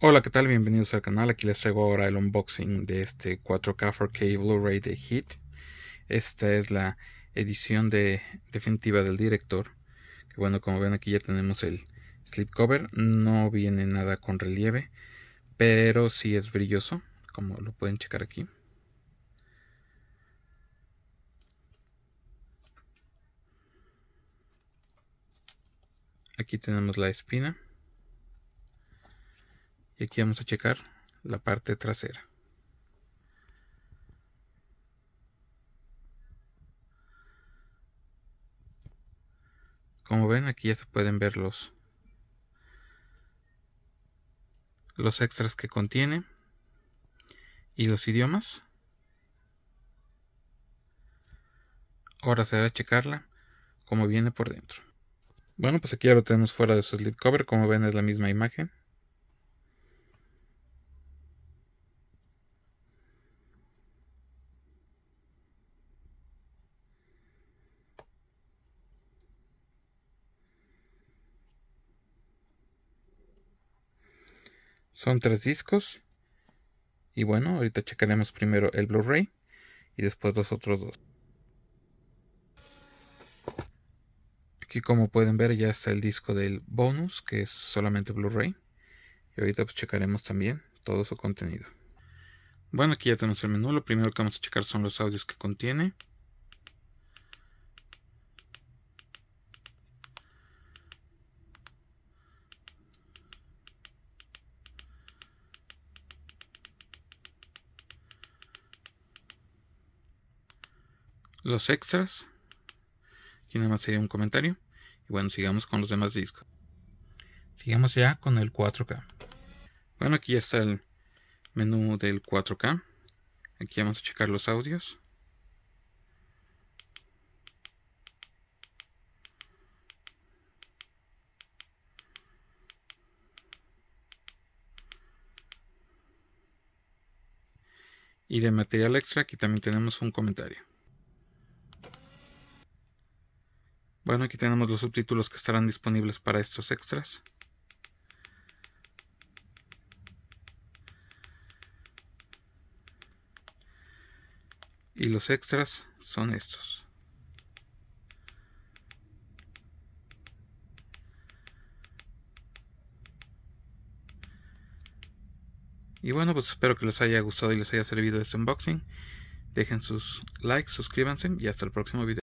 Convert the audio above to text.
Hola, ¿qué tal? Bienvenidos al canal. Aquí les traigo ahora el unboxing de este 4K 4K Blu-ray de Hit. Esta es la edición de definitiva del director. Que bueno, como ven aquí ya tenemos el slipcover. No viene nada con relieve, pero sí es brilloso, como lo pueden checar aquí. Aquí tenemos la espina y aquí vamos a checar la parte trasera como ven aquí ya se pueden ver los extras que contiene y los idiomas ahora será checarla como viene por dentro bueno pues aquí ya lo tenemos fuera de su slip cover como ven es la misma imagen Son tres discos. Y bueno, ahorita checaremos primero el Blu-ray y después los otros dos. Aquí como pueden ver ya está el disco del bonus, que es solamente Blu-ray. Y ahorita pues checaremos también todo su contenido. Bueno, aquí ya tenemos el menú. Lo primero que vamos a checar son los audios que contiene. los extras. y nada más sería un comentario. Y bueno, sigamos con los demás discos. Sigamos ya con el 4K. Bueno, aquí ya está el menú del 4K. Aquí vamos a checar los audios. Y de material extra aquí también tenemos un comentario. Bueno, aquí tenemos los subtítulos que estarán disponibles para estos extras. Y los extras son estos. Y bueno, pues espero que les haya gustado y les haya servido este unboxing. Dejen sus likes, suscríbanse y hasta el próximo video.